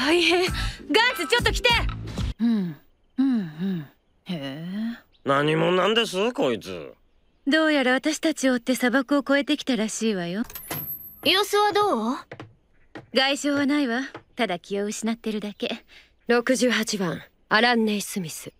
大変ガンツちょっと来てうんうんうんへえ何者なんですこいつどうやら私たちを追って砂漠を越えてきたらしいわよ様子はどう外傷はないわただ気を失ってるだけ68番アラン・ネイ・スミス